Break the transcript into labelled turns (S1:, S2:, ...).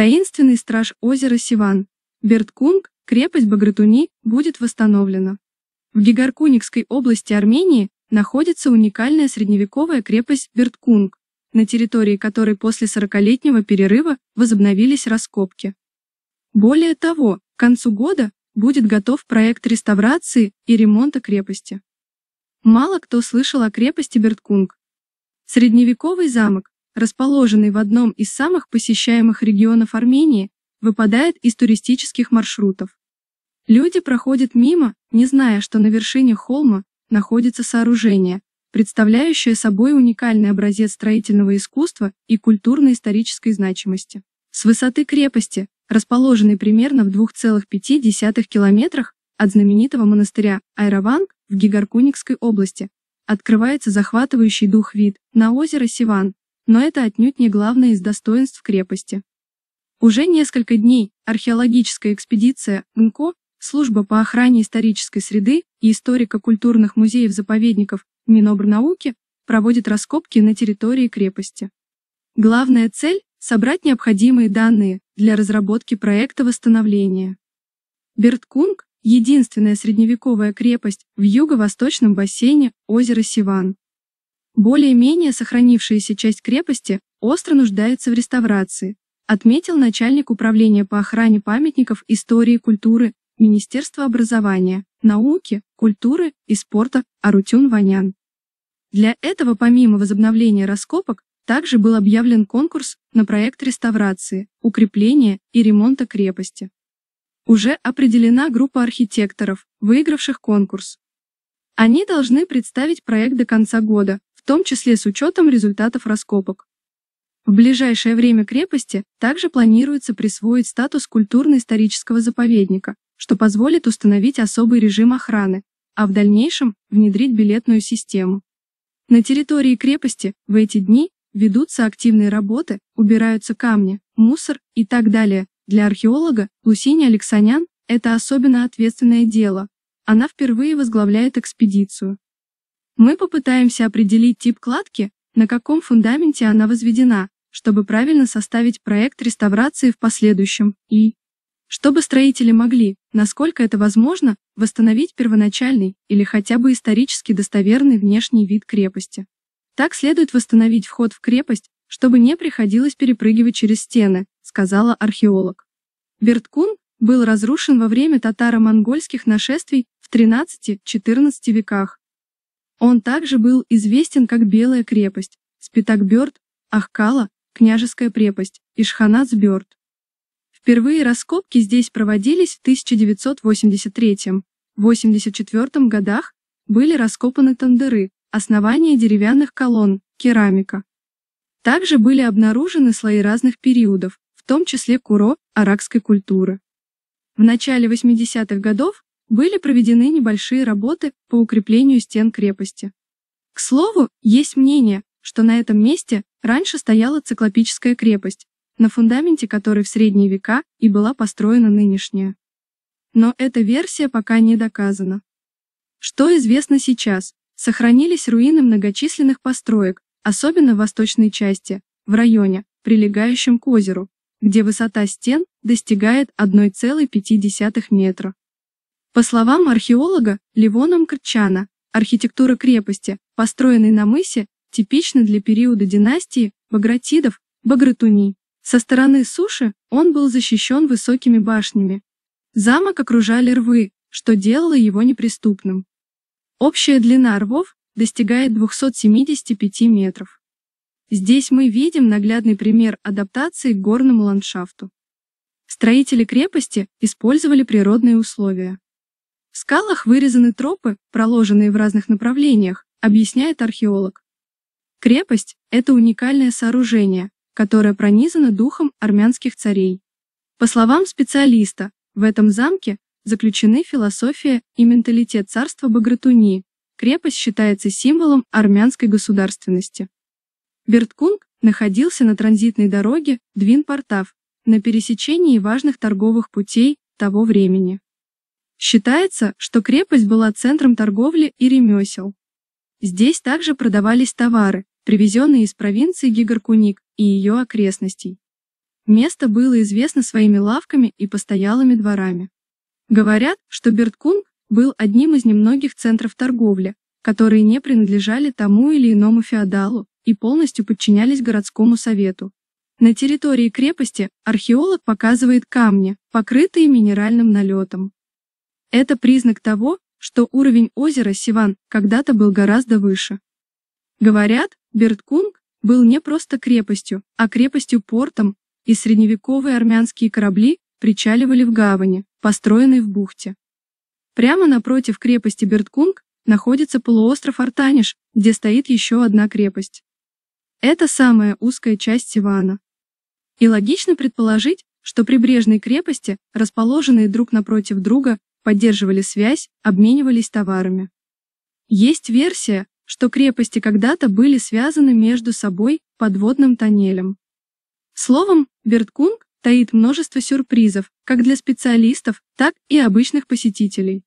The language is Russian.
S1: Таинственный страж озера Сиван, Берткунг, крепость Багратуни, будет восстановлена. В Гигаркуникской области Армении находится уникальная средневековая крепость Берткунг, на территории которой после 40-летнего перерыва возобновились раскопки. Более того, к концу года будет готов проект реставрации и ремонта крепости. Мало кто слышал о крепости Берткунг. Средневековый замок, расположенный в одном из самых посещаемых регионов Армении, выпадает из туристических маршрутов. Люди проходят мимо, не зная, что на вершине холма находится сооружение, представляющее собой уникальный образец строительного искусства и культурно-исторической значимости. С высоты крепости, расположенной примерно в 2,5 километрах от знаменитого монастыря Айраванг в Гигаркуникской области, открывается захватывающий дух вид на озеро Сиван, но это отнюдь не главное из достоинств крепости. Уже несколько дней археологическая экспедиция НКО, служба по охране исторической среды и историко-культурных музеев-заповедников Минобрнауки проводит раскопки на территории крепости. Главная цель – собрать необходимые данные для разработки проекта восстановления. Берткунг – единственная средневековая крепость в юго-восточном бассейне озера Сиван. Более-менее сохранившаяся часть крепости остро нуждается в реставрации, отметил начальник управления по охране памятников истории и культуры Министерства образования, науки, культуры и спорта Арутюн Ванян. Для этого помимо возобновления раскопок также был объявлен конкурс на проект реставрации, укрепления и ремонта крепости. Уже определена группа архитекторов, выигравших конкурс. Они должны представить проект до конца года, в том числе с учетом результатов раскопок. В ближайшее время крепости также планируется присвоить статус культурно-исторического заповедника, что позволит установить особый режим охраны, а в дальнейшем внедрить билетную систему. На территории крепости в эти дни ведутся активные работы, убираются камни, мусор и так далее. Для археолога Лусини Алексанян это особенно ответственное дело. Она впервые возглавляет экспедицию, мы попытаемся определить тип кладки, на каком фундаменте она возведена, чтобы правильно составить проект реставрации в последующем и чтобы строители могли, насколько это возможно, восстановить первоначальный или хотя бы исторически достоверный внешний вид крепости. Так следует восстановить вход в крепость, чтобы не приходилось перепрыгивать через стены, сказала археолог. Берткун был разрушен во время татаро-монгольских нашествий в 13-14 веках, он также был известен как Белая крепость, Спитакберт, Ахкала, Княжеская крепость и Шханацберт. Впервые раскопки здесь проводились в 1983-84 годах, были раскопаны тандыры, основания деревянных колонн, керамика. Также были обнаружены слои разных периодов, в том числе куро аракской культуры. В начале 80-х годов были проведены небольшие работы по укреплению стен крепости. К слову, есть мнение, что на этом месте раньше стояла циклопическая крепость, на фундаменте которой в средние века и была построена нынешняя. Но эта версия пока не доказана. Что известно сейчас? Сохранились руины многочисленных построек, особенно в восточной части, в районе, прилегающем к озеру, где высота стен достигает 1,5 метра. По словам археолога Ливона Мкрчана, архитектура крепости, построенной на мысе, типична для периода династии Багратидов, Багратуни. Со стороны суши он был защищен высокими башнями. Замок окружали рвы, что делало его неприступным. Общая длина рвов достигает 275 метров. Здесь мы видим наглядный пример адаптации к горному ландшафту. Строители крепости использовали природные условия. В скалах вырезаны тропы, проложенные в разных направлениях, объясняет археолог. Крепость – это уникальное сооружение, которое пронизано духом армянских царей. По словам специалиста, в этом замке заключены философия и менталитет царства Багратуни. Крепость считается символом армянской государственности. Берткунг находился на транзитной дороге Двин-Портав, на пересечении важных торговых путей того времени. Считается, что крепость была центром торговли и ремесел. Здесь также продавались товары, привезенные из провинции Гигаркуник и ее окрестностей. Место было известно своими лавками и постоялыми дворами. Говорят, что Берткунг был одним из немногих центров торговли, которые не принадлежали тому или иному феодалу и полностью подчинялись городскому совету. На территории крепости археолог показывает камни, покрытые минеральным налетом. Это признак того, что уровень озера Сиван когда-то был гораздо выше. Говорят, Берткунг был не просто крепостью, а крепостью-портом, и средневековые армянские корабли причаливали в гавани, построенной в бухте. Прямо напротив крепости Берткунг находится полуостров Артаниш, где стоит еще одна крепость. Это самая узкая часть Сивана. И логично предположить, что прибрежные крепости, расположенные друг напротив друга, поддерживали связь, обменивались товарами. Есть версия, что крепости когда-то были связаны между собой подводным тоннелем. Словом, Берткунг таит множество сюрпризов как для специалистов, так и обычных посетителей.